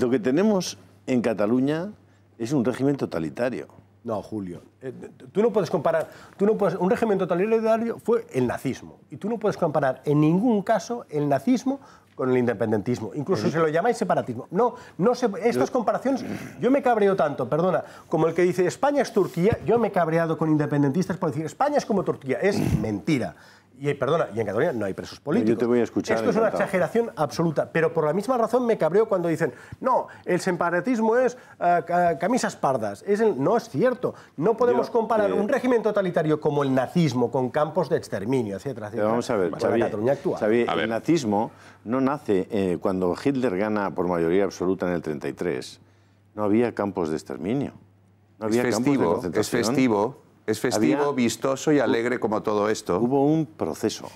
Lo que tenemos en Cataluña es un régimen totalitario. No, Julio. Eh, tú no puedes comparar. Tú no puedes, un régimen totalitario fue el nazismo. Y tú no puedes comparar en ningún caso el nazismo con el independentismo. Incluso se lo llamáis separatismo. No, no se, estas comparaciones. Yo me cabreo tanto, perdona, como el que dice España es Turquía. Yo me he cabreado con independentistas por decir España es como Turquía. Es mentira. Y, perdona, y en Cataluña no hay presos políticos. Esto es una exageración absoluta, pero por la misma razón me cabreo cuando dicen, no, el separatismo es eh, camisas pardas. No es cierto. No podemos comparar eh, un régimen totalitario como el nazismo con campos de exterminio, etcétera, etcétera. vamos a ver, el nazismo no nace eh, cuando Hitler gana por mayoría absoluta en el 33. No había campos de exterminio. No había campos de Es festivo es festivo, vistoso y alegre como todo esto. Hubo un proceso,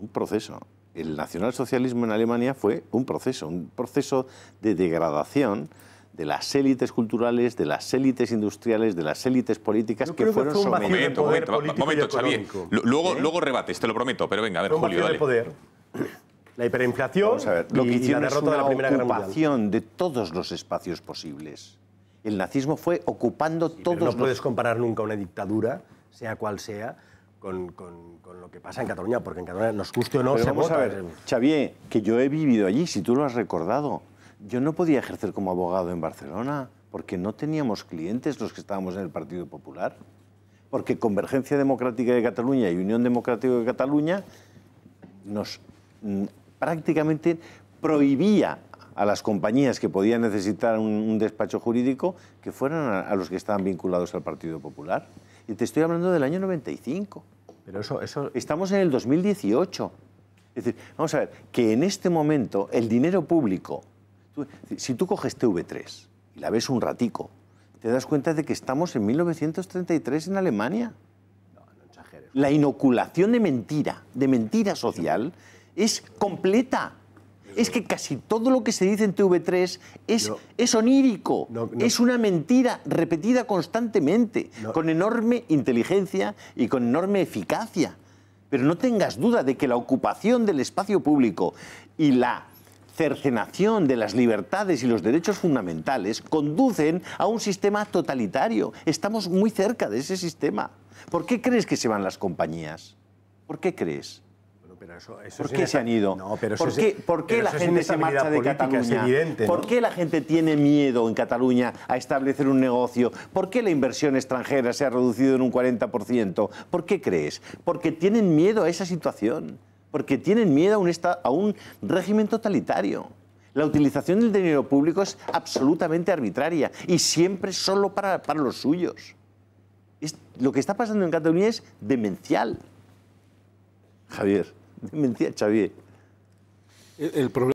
un proceso. El nacionalsocialismo en Alemania fue un proceso, un proceso de degradación de las élites culturales, de las élites industriales, de las élites políticas que fueron que Momento, momento, momento Xavier. Luego, ¿Eh? luego rebates, te lo prometo, pero venga, a ver, Julio, dale. La hiperinflación y, lo hicieron la derrota de la Primera Guerra Mundial. de todos los espacios posibles. El nazismo fue ocupando todos. los... no puedes comparar nunca una dictadura, sea cual sea, con, lo que pasa en Cataluña, porque en Cataluña nos guste no. vamos a ver, Xavier, que yo he vivido allí, si tú lo has recordado, yo no podía ejercer como abogado en Barcelona porque no teníamos clientes los que estábamos en el Partido Popular, porque Convergencia Democrática de Cataluña y Unión Democrática de Cataluña nos mm, prácticamente prohibía a las compañías que podían necesitar un, despacho jurídico que fueran a, los que estaban vinculados al Partido Popular. Y te estoy hablando del año 95. Pero eso, Estamos en el 2018. Es decir, vamos a ver, que en este momento el dinero público, si tú coges TV3 y la ves un ratico, te das cuenta de que estamos en 1933 en Alemania. La inoculación de mentira, de mentira social, es completa es que casi todo lo que se dice en TV3 es, onírico, es una mentira repetida constantemente, con enorme inteligencia y con enorme eficacia. Pero no tengas duda de que la ocupación del espacio público y la cercenación de las libertades y los derechos fundamentales conducen a un sistema totalitario. Estamos muy cerca de ese sistema. ¿Por qué crees que se van las compañías? ¿Por qué crees? eso, ¿Por qué se han ido? ¿Por, qué, la gente se marcha de Cataluña? ¿Por qué la gente tiene miedo en Cataluña a establecer un negocio? ¿Por qué la inversión extranjera se ha reducido en un 40%? ¿Por qué crees? Porque tienen miedo a esa situación, porque tienen miedo a un, régimen totalitario. La utilización del dinero público es absolutamente arbitraria y siempre solo para, los suyos. Es, lo que está pasando en Cataluña es demencial. Javier. Mentía Xavier. El, el problema